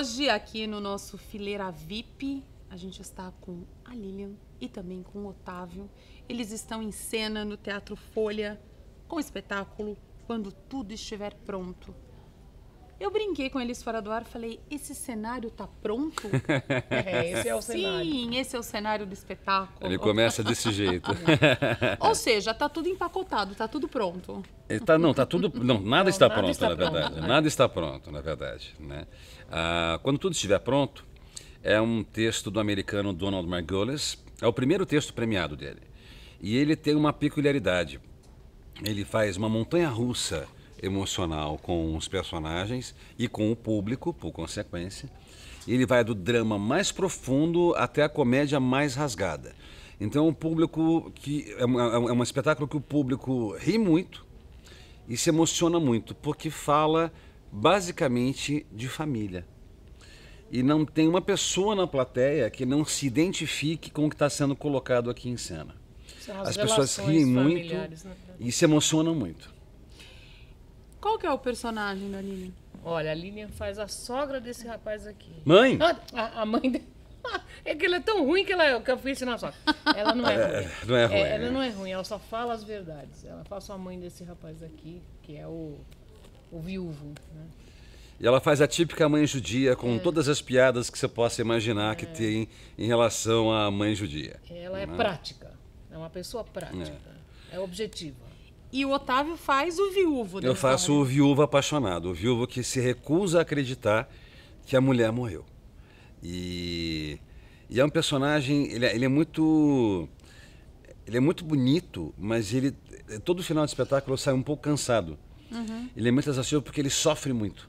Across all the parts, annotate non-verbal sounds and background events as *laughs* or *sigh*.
Hoje, aqui no nosso Fileira VIP, a gente está com a Lilian e também com o Otávio. Eles estão em cena no Teatro Folha com o espetáculo Quando Tudo Estiver Pronto, eu brinquei com eles fora do ar, falei: esse cenário tá pronto? *laughs* é, esse é o Sim, cenário. Sim, esse é o cenário do espetáculo. Ele começa desse *laughs* jeito. Ou seja, tá tudo empacotado, tá tudo pronto. tá, não, tá tudo. Não, nada não, está nada pronto, está na pronto. verdade. Nada está pronto, na verdade. Né? Ah, quando tudo estiver pronto, é um texto do americano Donald Margulis. É o primeiro texto premiado dele. E ele tem uma peculiaridade. Ele faz uma montanha russa emocional com os personagens e com o público, por consequência. Ele vai do drama mais profundo até a comédia mais rasgada. Então, o público que é, é, um é um espetáculo que o público ri muito e se emociona muito, porque fala basicamente de família. E não tem uma pessoa na plateia que não se identifique com o que está sendo colocado aqui em cena. As, as pessoas riem muito né? e se emocionam muito. Qual que é o personagem da Lilian? Olha, a Lilian faz a sogra desse rapaz aqui. Mãe? Ah, a, a, mãe dele. *laughs* É que ela é tão ruim que ela é, que eu fui ensinar só. Ela não é, é ruim. É, não é, é ruim. É, ela né? não é ruim, ela só fala as verdades. Ela faz a mãe desse rapaz aqui, que é o, o viúvo. Né? E ela faz a típica mãe judia com é. todas as piadas que você possa imaginar que tem em relação à mãe judia. Ela é né? prática. É uma pessoa prática. É objetiva. E o Otávio faz o viúvo. Eu faço o viúvo apaixonado, o viúvo que se recusa a acreditar que a mulher morreu. E, e é um personagem, ele, é, ele, é muito. Ele é muito bonito, mas ele. Todo final de espetáculo sai um pouco cansado. Uhum. Ele é muito exaustivo porque ele sofre muito.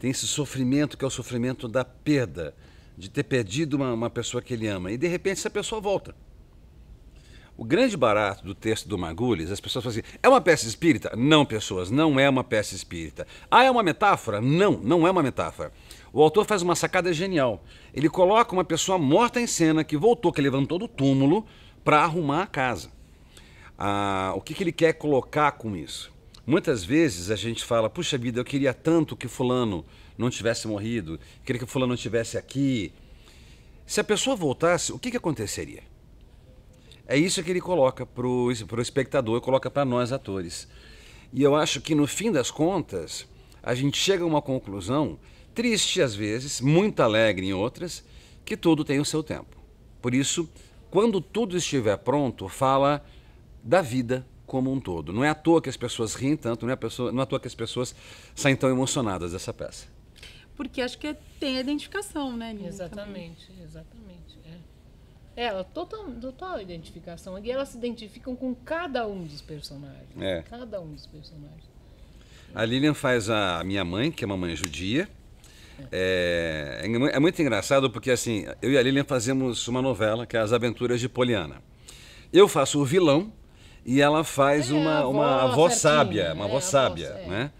Tem esse sofrimento que é o sofrimento da perda, de ter perdido uma, uma pessoa que ele ama. E de repente essa pessoa volta. O grande barato do texto do Margulis, as pessoas falam assim: é uma peça espírita? Não, pessoas, não é uma peça espírita. Ah, é uma metáfora? Não, não é uma metáfora. O autor faz uma sacada genial. Ele coloca uma pessoa morta em cena que voltou, que levantou do túmulo, para arrumar a casa. Ah, o que, que ele quer colocar com isso? Muitas vezes a gente fala: puxa vida, eu queria tanto que Fulano não tivesse morrido, queria que Fulano não estivesse aqui. Se a pessoa voltasse, o que, que aconteceria? É isso que ele coloca para o espectador, coloca para nós atores. E eu acho que no fim das contas, a gente chega a uma conclusão, triste às vezes, muito alegre em outras, que tudo tem o seu tempo. Por isso, quando tudo estiver pronto, fala da vida como um todo. Não é à toa que as pessoas riem tanto, não é, pessoa, não é à toa que as pessoas saem tão emocionadas dessa peça. Porque acho que é, tem a identificação, né, Nina? Exatamente, exatamente. É. Ela, total, total identificação. E elas se identificam com cada um dos personagens. É. Cada um dos personagens. A Lilian faz a minha mãe, que é uma mãe judia. É, é, é, muito engraçado porque assim, eu e a Lilian fazemos uma novela que é As Aventuras de Poliana. Eu faço o vilão e ela faz é, uma, avó, uma avó sábia, uma é, avó sábia, avó, é. né?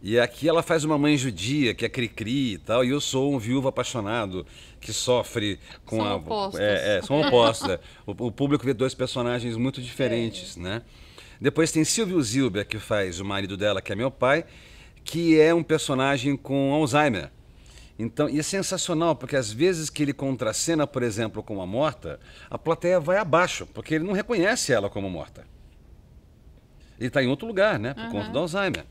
E aqui ela faz uma mãe judia, que é cri-cri e tal, e eu sou um viúvo apaixonado que sofre com são a. Opostas. É, é, são opostas. o, o, público vê dois personagens muito diferentes, é. né? Depois tem Silvio Zilber, que faz o marido dela, que é meu pai, que é um personagem com Alzheimer. Então, e é sensacional, porque às vezes que ele contracena, por exemplo, com uma morta, a plateia vai abaixo, porque ele não reconhece ela como morta. Ele está em outro lugar, né? Por uhum. conta do Alzheimer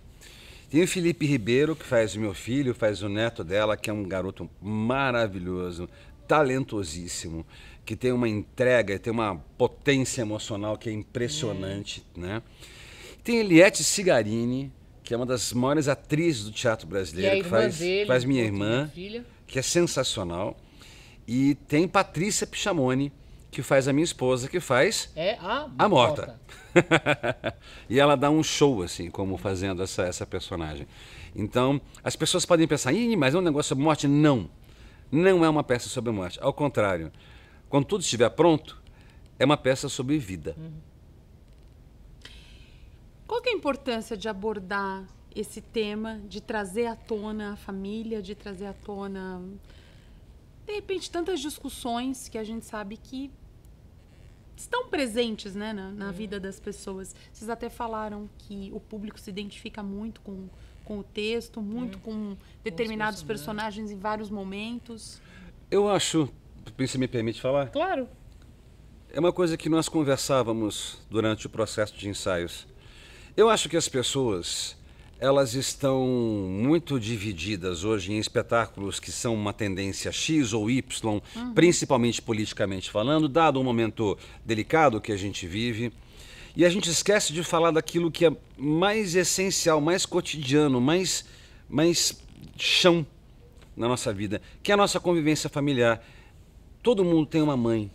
tem o Felipe Ribeiro, que faz o meu filho, faz o neto dela, que é um garoto maravilhoso, talentosíssimo, que tem uma entrega, tem uma potência emocional que é impressionante, é. né? Tem Eliette Cigarini, que é uma das maiores atrizes do teatro brasileiro, que, que faz, dele, faz minha irmã, minha que é sensacional. E tem Patrícia Pichamoni que faz a minha esposa, que faz é a, a morta. *laughs* e ela dá um show, assim, como fazendo essa, essa personagem. Então, as pessoas podem pensar, Ih, mas é um negócio sobre morte. Não. Não é uma peça sobre morte. Ao contrário, quando tudo estiver pronto, é uma peça sobre vida. Uhum. Qual é a importância de abordar esse tema, de trazer à tona a família, de trazer à tona de repente tantas discussões que a gente sabe que estão presentes né, na, na é. vida das pessoas. Vocês até falaram que o público se identifica muito com, com o texto, muito é. com determinados com personagens. personagens em vários momentos. Eu acho, se me permite falar. Claro. É uma coisa que nós conversávamos durante o processo de ensaios. Eu acho que as pessoas elas estão muito divididas hoje em espetáculos que são uma tendência X ou Y, uhum. principalmente politicamente falando, dado um momento delicado que a gente vive. E a gente esquece de falar daquilo que é mais essencial, mais cotidiano, mais, mais chão na nossa vida, que é a nossa convivência familiar. Todo mundo tem uma mãe,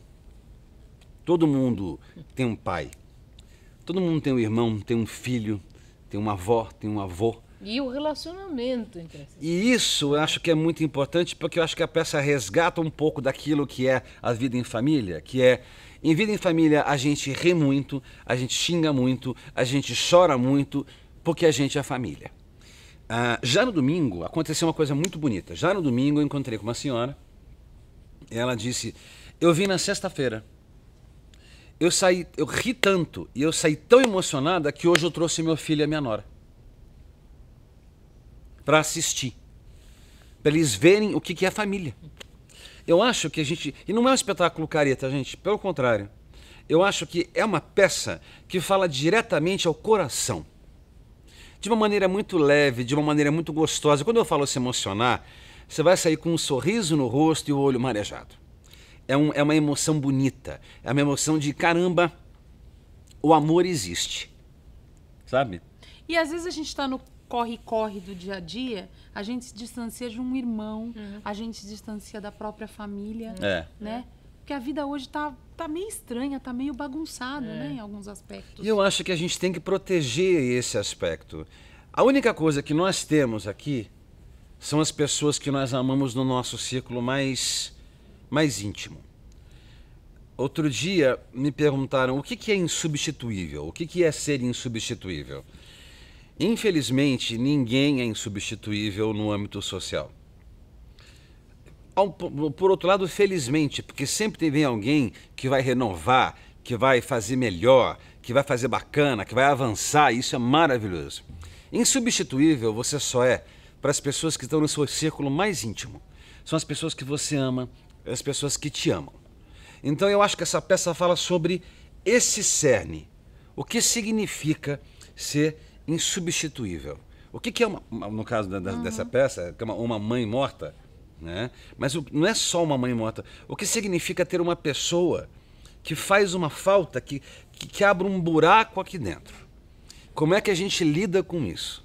todo mundo tem um pai, todo mundo tem um irmão, tem um filho tem uma avó, tem um avô. E o relacionamento entre essas E isso eu acho que é muito importante, porque eu acho que a peça resgata um pouco daquilo que é a vida em família, que é em vida em família a gente ri muito, a gente xinga muito, a gente chora muito, porque a gente é família. Ah, já no domingo aconteceu uma coisa muito bonita. Já no domingo eu encontrei com uma senhora, ela disse: Eu vim na sexta-feira eu saí, eu ri tanto e eu saí tão emocionada que hoje eu trouxe meu filho e a minha nora para assistir, para eles verem o que, que é família. Eu acho que a gente e não é um espetáculo careta, gente. Pelo contrário, eu acho que é uma peça que fala diretamente ao coração, de uma maneira muito leve, de uma maneira muito gostosa. Quando eu falo se emocionar, você vai sair com um sorriso no rosto e o olho marejado é, um, é uma emoção bonita. É uma emoção de caramba, o amor existe. Sabe? E às vezes a gente está no corre-corre do dia a dia, a gente se distancia de um irmão, uhum. a gente se distancia da própria família, é. é. né? Porque a vida hoje tá, tá meio estranha, tá meio bagunçada, é. né? Em alguns aspectos. E eu acho que a gente tem que proteger esse aspecto. A única coisa que nós temos aqui são as pessoas que nós amamos no nosso círculo mais mais íntimo. Outro dia me perguntaram o que é insubstituível, o que é ser insubstituível. Infelizmente, ninguém é insubstituível no âmbito social. Por outro lado, felizmente, porque sempre vem alguém que vai renovar, que vai fazer melhor, que vai fazer bacana, que vai avançar, isso é maravilhoso. Insubstituível você só é para as pessoas que estão no seu círculo mais íntimo. São as pessoas que você ama, as pessoas que te amam. Então eu acho que essa peça fala sobre esse cerne. O que significa ser insubstituível? O que, que é, uma, no caso da, uhum. dessa peça, é uma, uma mãe morta? Né? Mas o, não é só uma mãe morta. O que significa ter uma pessoa que faz uma falta, que, que, que abre um buraco aqui dentro? Como é que a gente lida com isso?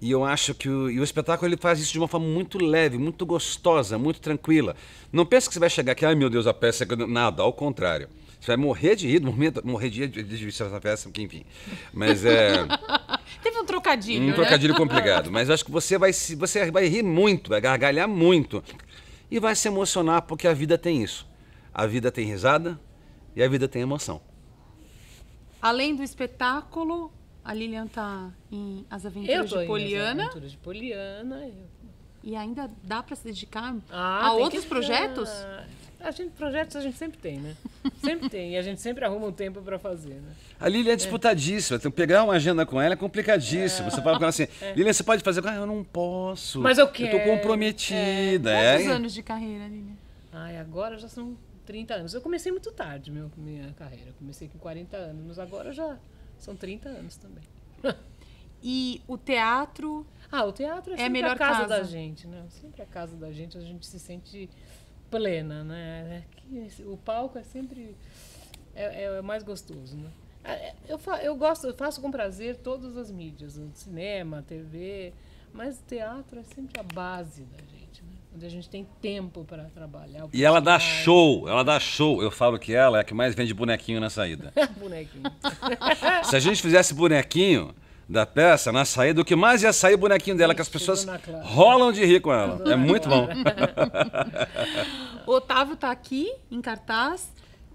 E eu acho que o, e o espetáculo ele faz isso de uma forma muito leve, muito gostosa, muito tranquila. Não pense que você vai chegar aqui, ai meu Deus, a peça é nada, ao contrário. Você vai morrer de rir, momento, morrer de rir de, de, essa peça, porque enfim. Mas é. *laughs* Teve um trocadilho. Um né? trocadilho complicado. Mas acho que você vai, se, você vai rir muito, vai gargalhar muito. E vai se emocionar, porque a vida tem isso. A vida tem risada e a vida tem emoção. Além do espetáculo, a Lilian tá em As Aventuras de Poliana. As Aventuras de Poliana. Eu... E ainda dá para se dedicar ah, a outros que... projetos? A gente, projetos a gente sempre tem, né? *laughs* Sempre tem. E a gente sempre arruma um tempo para fazer, né? A Lilian é, é. disputadíssima. Então, pegar uma agenda com ela é complicadíssimo. É. Você fala com ela assim, *laughs* é. Lilian, você pode fazer? Ah, eu não posso. Mas eu quero. Eu tô comprometida. É. é. Quantos anos de carreira, Lilian? Ai, agora já são 30 anos. Eu comecei muito tarde, meu, minha carreira. Eu comecei com 40 anos, mas agora já... São 30 anos também. E o teatro. Ah, o teatro é, é sempre melhor a casa, casa, da gente, né? Sempre a casa da gente, a gente se sente plena, né? É o palco é sempre é, é, é mais gostoso, né? Ah, é, eu, eu gosto, eu faço com prazer todas as mídias, cinema, TV, mas o teatro é sempre a base da gente quando a gente tem tempo para trabalhar. E ela dá show, ela dá show. Eu falo que ela é a que mais vende bonequinho na saída. *laughs* bonequinho. Se a gente fizesse bonequinho da peça na saída, o que mais ia sair bonequinho dela, que as pessoas rolam de rir com ela. É muito bom. *laughs* Otávio está aqui em cartaz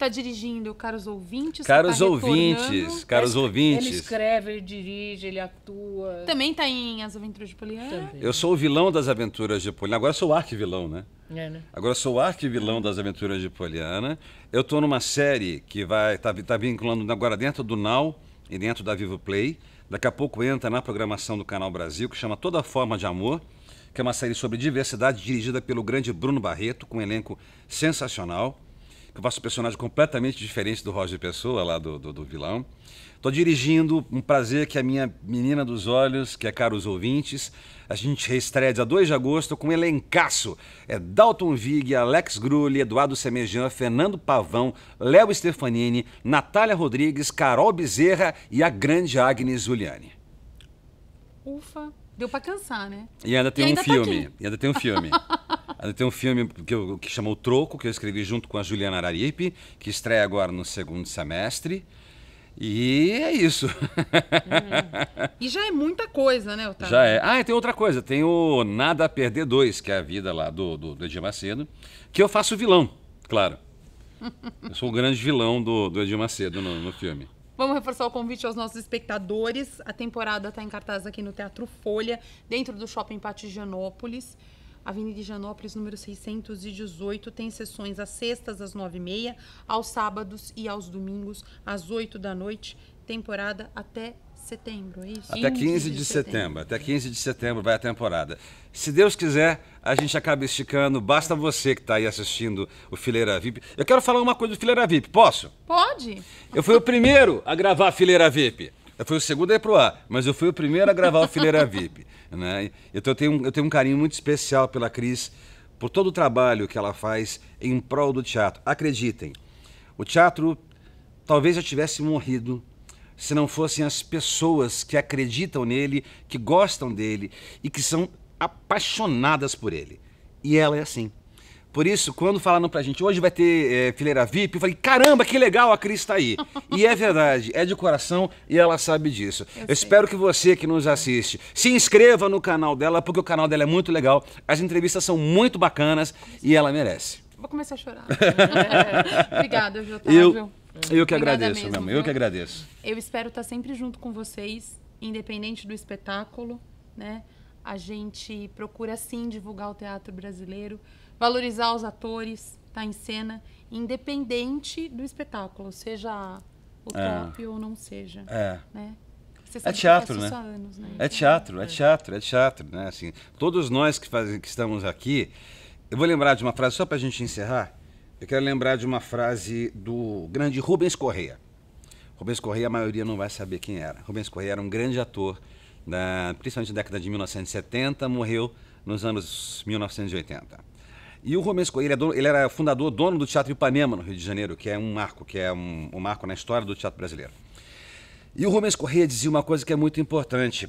está dirigindo, caros ouvintes. Tá caros tá ouvintes, caros ele, ouvintes. Ele escreve, ele dirige, ele atua. Também está em As Aventuras de Poliana. Também. Eu sou o vilão das Aventuras de Poliana. Agora sou o arquivilão, né? É, né? Agora sou o arquivilão das Aventuras de Poliana. Eu estou numa série que vai tá, tá vinculando agora dentro do Now e dentro da Vivo Play. Daqui a pouco entra na programação do Canal Brasil, que chama Toda Forma de Amor que é uma série sobre diversidade dirigida pelo grande Bruno Barreto, com um elenco sensacional que eu faço um personagem completamente diferente do Roger Pessoa, lá do, do, do vilão. Estou dirigindo um prazer que a minha menina dos olhos, que é Caros Ouvintes. A gente reestreia dia 2 de agosto com um elencaço. É Dalton Vig, Alex Grulli, Eduardo Semejan, Fernando Pavão, Léo Stefanini, Natália Rodrigues, Carol Bezerra e a grande Agnes Zuliani. Ufa, deu para cansar, né? E ainda tem e ainda um tá filme. e ainda tem um filme. *laughs* Tem um filme que, eu, que Troco, que eu escrevi junto com a Juliana Araripe, que estreia agora no segundo semestre. E é isso. Hum. E já é muita coisa, né, Otávio? Já é. Ah, e tem outra coisa. Tem o Nada a Perder 2, que é a vida lá do, do, do Edir Macedo, que eu faço vilão, claro. *laughs* Eu sou o grande vilão do, do Edir Macedo no, no filme. Vamos reforçar o convite aos nossos espectadores. A temporada está em cartaz aqui no Teatro Folha, dentro do Shopping Pati Genópolis. Avenida Janópolis, número 618, tem sessões às sextas, às nove e meia, aos sábados e aos domingos, às oito da noite, temporada até setembro, é isso? Até 15, de, de setembro. setembro. Até 15 de setembro vai a temporada. Se Deus quiser, a gente acaba esticando. Basta você que está aí assistindo o Fileira VIP. Eu quero falar uma coisa do Fileira VIP, posso? Pode. Eu fui o primeiro a gravar Fileira VIP foi o segundo a ir pro ar, mas eu fui o primeiro a gravar o Fileira *laughs* VIP. Né? Então eu tenho, eu tenho um carinho muito especial pela Cris, por todo o trabalho que ela faz em prol do teatro. Acreditem, o teatro talvez já tivesse morrido se não fossem as pessoas que acreditam nele, que gostam dele e que são apaixonadas por ele. E ela é assim. Por isso, quando falaram pra gente, hoje vai ter é, fileira VIP, eu falei, caramba, que legal, a Cris tá aí. e é verdade, é de coração e ela sabe disso. Eu, eu espero que você que nos assiste se inscreva no canal dela, porque o canal dela é muito legal, as entrevistas são muito bacanas e ela merece. Vou começar a chorar. *laughs* Obrigada, Jotávio. Eu, eu que Obrigada agradeço, mesmo, meu, eu que agradeço. Eu espero estar tá sempre junto com vocês, independente do espetáculo, né? A gente procura sim divulgar o teatro brasileiro valorizar os atores, tá em cena, independente do espetáculo, seja o top é. ou não seja. É. Né? É teatro, né? Anos, né? é então, teatro, né? É teatro, é teatro, é teatro, né? Assim, todos nós que, faz, que estamos aqui, eu vou lembrar de uma frase só para a gente encerrar. Eu quero lembrar de uma frase do grande Rubens Correia. Rubens Correia, a maioria não vai saber quem era. Rubens Correia era um grande ator, da, principalmente na década de 1970, morreu nos anos 1980. E o Romes Coelho, ele, é ele era fundador, dono do Teatro Ipanema, no Rio de Janeiro, que é um marco, que é um, um marco na história do teatro brasileiro. E o Romes Corrêa dizia uma coisa que é muito importante: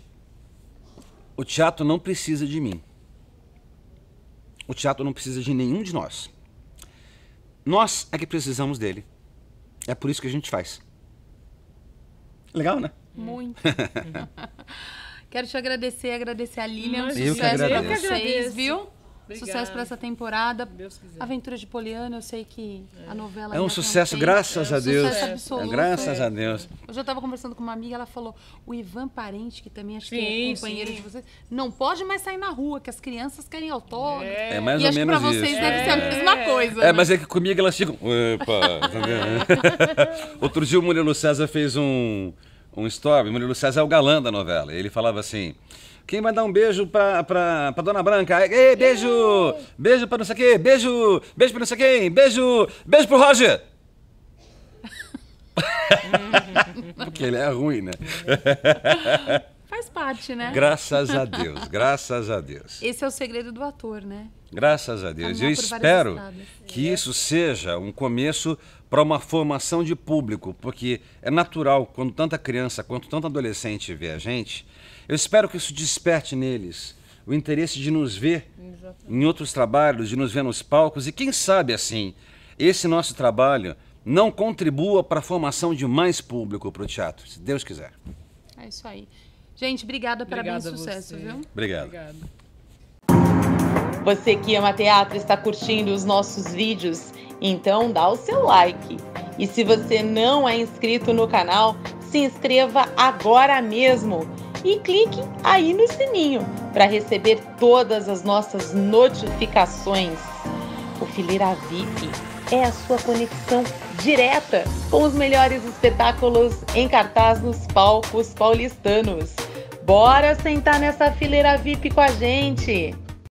o teatro não precisa de mim. O teatro não precisa de nenhum de nós. Nós é que precisamos dele. É por isso que a gente faz. Legal, né? Muito. *laughs* *laughs* Quero te agradecer, agradecer a Lilian, Eu que agradeço. vocês, viu? Sucesso para essa temporada. Aventura de Poliana, eu sei que é. a novela é um sucesso, graças é a Deus. Sucesso é. absoluto. Graças a Deus. É. Hoje Eu estava conversando com uma amiga, ela falou: o Ivan Parente, que também acho sim, que é companheiro sim. de vocês, não pode mais sair na rua, que as crianças querem autógrafo. É, é mais e ou acho menos que pra vocês isso. deve é. ser a mesma coisa. É, né? mas é que comigo elas ficam. *laughs* Outro dia o Murilo César fez um, um story. O Murilo César é o galã da novela. Ele falava assim. Quem vai dar um beijo pra, pra, pra Dona Branca? Ei, beijo! Beijo pra não sei quem, beijo! Beijo pra não sei quem, beijo! Beijo pro Roger! *laughs* Porque ele é ruim, né? *laughs* Faz parte, né? Graças a Deus, graças a Deus. Esse é o segredo do ator, né? Graças a Deus. Eu espero que isso seja um começo para uma formação de público, porque é natural, quando tanta criança quanto tanto adolescente vê a gente, eu espero que isso desperte neles o interesse de nos ver em outros trabalhos, de nos ver nos palcos e quem sabe assim, esse nosso trabalho não contribua para a formação de mais público para o teatro, se Deus quiser. É isso aí. Gente, obrigada, parabéns, sucesso, você. viu? Obrigado. Obrigado. Você que ama teatro está curtindo os nossos vídeos? Então dá o seu like. E se você não é inscrito no canal, se inscreva agora mesmo e clique aí no sininho para receber todas as nossas notificações. O Fileira VIP é a sua conexão direta com os melhores espetáculos em cartaz nos palcos paulistanos. Bora sentar nessa fileira VIP com a gente!